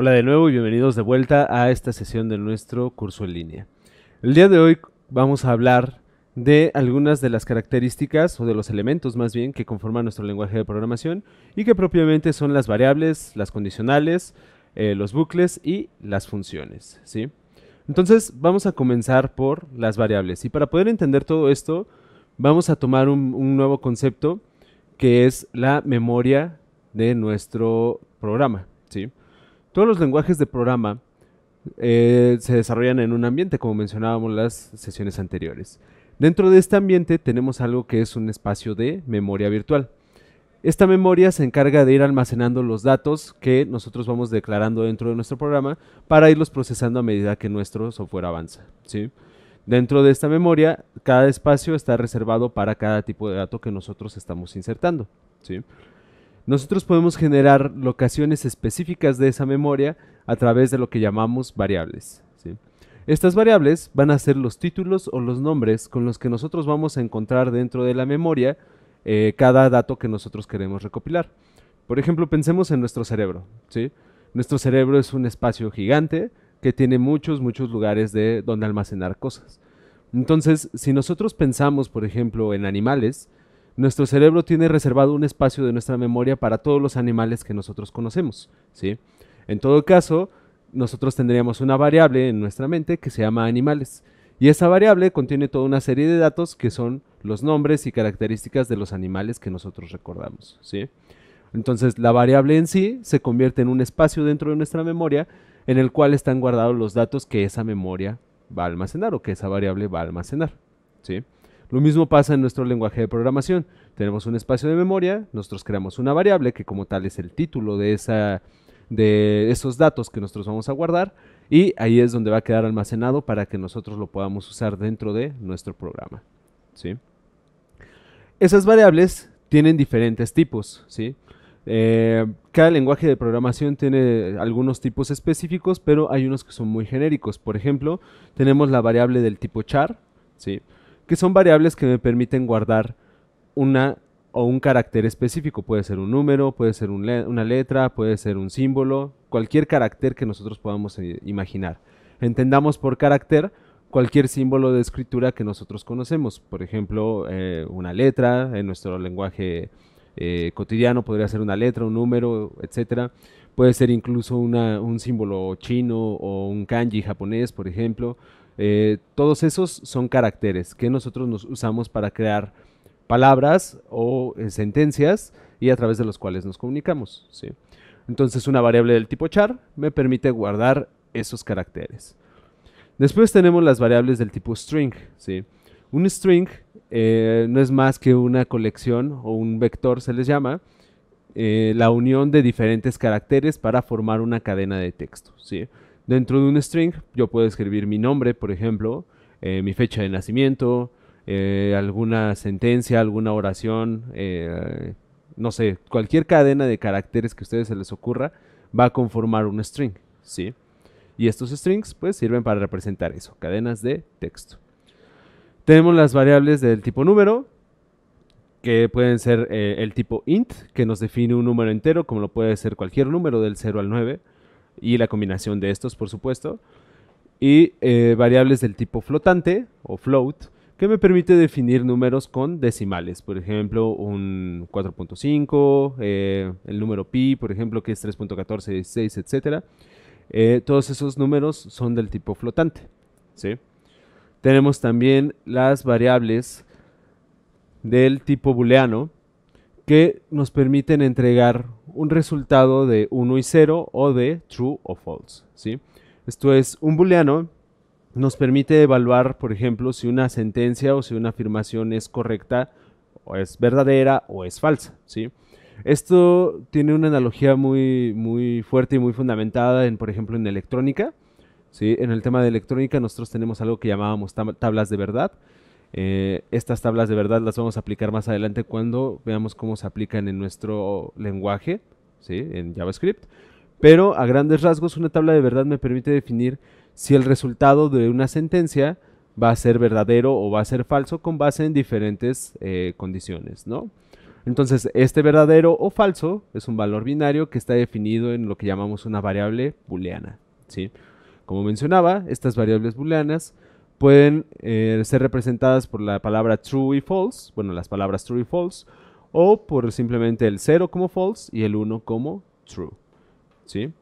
Hola de nuevo y bienvenidos de vuelta a esta sesión de nuestro curso en línea. El día de hoy vamos a hablar de algunas de las características o de los elementos más bien que conforman nuestro lenguaje de programación y que propiamente son las variables, las condicionales, eh, los bucles y las funciones. ¿sí? Entonces vamos a comenzar por las variables y para poder entender todo esto vamos a tomar un, un nuevo concepto que es la memoria de nuestro programa. ¿sí? Todos los lenguajes de programa eh, se desarrollan en un ambiente, como mencionábamos las sesiones anteriores. Dentro de este ambiente tenemos algo que es un espacio de memoria virtual. Esta memoria se encarga de ir almacenando los datos que nosotros vamos declarando dentro de nuestro programa para irlos procesando a medida que nuestro software avanza. Dentro de esta memoria, cada espacio está reservado para cada tipo de dato que nosotros estamos insertando. ¿sí? Nosotros podemos generar locaciones específicas de esa memoria a través de lo que llamamos variables. Estas variables van a ser los títulos o los nombres con los que nosotros vamos a encontrar dentro de la memoria eh, cada dato que nosotros queremos recopilar. Por ejemplo, pensemos en nuestro cerebro. Nuestro cerebro es un espacio gigante que tiene muchos, muchos lugares de donde almacenar cosas. Entonces, si nosotros pensamos, por ejemplo, en animales, nuestro cerebro tiene reservado un espacio de nuestra memoria para todos los animales que nosotros conocemos, ¿sí? En todo caso, nosotros tendríamos una variable en nuestra mente que se llama animales. Y esa variable contiene toda una serie de datos que son los nombres y características de los animales que nosotros recordamos, ¿sí? Entonces, la variable en sí se convierte en un espacio dentro de nuestra memoria en el cual están guardados los datos que esa memoria va a almacenar o que esa variable va a almacenar, ¿sí? Lo mismo pasa en nuestro lenguaje de programación. Tenemos un espacio de memoria, nosotros creamos una variable que como tal es el título de, esa, de esos datos que nosotros vamos a guardar y ahí es donde va a quedar almacenado para que nosotros lo podamos usar dentro de nuestro programa. ¿sí? Esas variables tienen diferentes tipos. ¿sí? Eh, cada lenguaje de programación tiene algunos tipos específicos, pero hay unos que son muy genéricos. Por ejemplo, tenemos la variable del tipo char, ¿sí? que son variables que me permiten guardar una o un carácter específico. Puede ser un número, puede ser una letra, puede ser un símbolo, cualquier carácter que nosotros podamos eh, imaginar. Entendamos por carácter cualquier símbolo de escritura que nosotros conocemos. Por ejemplo, eh, una letra en nuestro lenguaje eh, cotidiano podría ser una letra, un número, etc., puede ser incluso un símbolo chino o un kanji japonés, por ejemplo. Eh, todos esos son caracteres que nosotros nos usamos para crear palabras o eh, sentencias y a través de los cuales nos comunicamos. Entonces una variable del tipo char me permite guardar esos caracteres. Después tenemos las variables del tipo string. Un string eh, no es más que una colección o un vector, se les llama, eh, la unión de diferentes caracteres para formar una cadena de texto. ¿sí? Dentro de un string yo puedo escribir mi nombre, por ejemplo, eh, mi fecha de nacimiento, eh, alguna sentencia, alguna oración, no sé, cualquier cadena de caracteres que a ustedes se les ocurra va a conformar un string. ¿sí? Y estos strings pues sirven para representar eso, cadenas de texto. Tenemos las variables del tipo número, que pueden ser eh, el tipo int, que nos define un número entero, como lo puede ser cualquier número del 0 al 9, y la combinación de estos, por supuesto. Y eh, variables del tipo flotante o float, que me permite definir números con decimales, por ejemplo, un 4.5, eh, el número pi, por ejemplo, que es 3.1416, etc. todos esos números son del tipo flotante. ¿sí? Tenemos también las variables del tipo booleano que nos permiten entregar un resultado de 1 y 0 o de true o false. ¿sí? Esto es, un booleano nos permite evaluar, por ejemplo, si una sentencia o si una afirmación es correcta o es verdadera o es falsa. ¿sí? Esto tiene una analogía muy, muy fuerte y muy fundamentada en, por ejemplo, en electrónica. ¿sí? En el tema de electrónica nosotros tenemos algo que llamábamos tablas de verdad, eh, estas tablas de verdad las vamos a aplicar más adelante cuando veamos cómo se aplican en nuestro lenguaje, en JavaScript. Pero a grandes rasgos, una tabla de verdad me permite definir si el resultado de una sentencia va a ser verdadero o va a ser falso con base en diferentes eh, condiciones, ¿no? Entonces, este verdadero o falso es un valor binario que está definido en lo que llamamos una variable booleana, Como mencionaba, estas variables booleanas pueden eh, ser representadas por la palabra true y false, bueno, las palabras true y false, o por simplemente el 0 como false y el 1 como true. ¿Sí?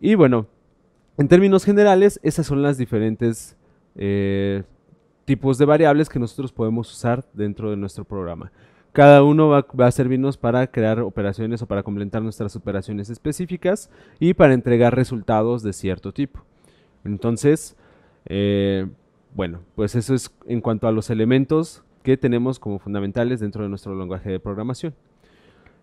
Y bueno, en términos generales, esas son las diferentes eh, tipos de variables que nosotros podemos usar dentro de nuestro programa. Cada uno va, va, a servirnos para crear operaciones o para complementar nuestras operaciones específicas y para entregar resultados de cierto tipo. Entonces, eh, bueno, pues eso es en cuanto a los elementos que tenemos como fundamentales dentro de nuestro lenguaje de programación.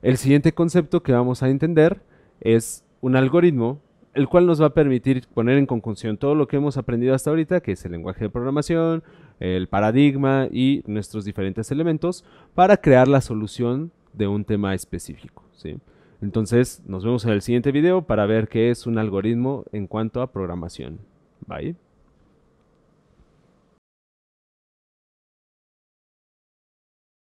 El siguiente concepto que vamos a entender es un algoritmo, el cual nos va a permitir poner en conjunción todo lo que hemos aprendido hasta ahorita, que es el lenguaje de programación, el paradigma y nuestros diferentes elementos, para crear la solución de un tema específico. ¿sí? Entonces, nos vemos en el siguiente video para ver qué es un algoritmo en cuanto a programación. Bye.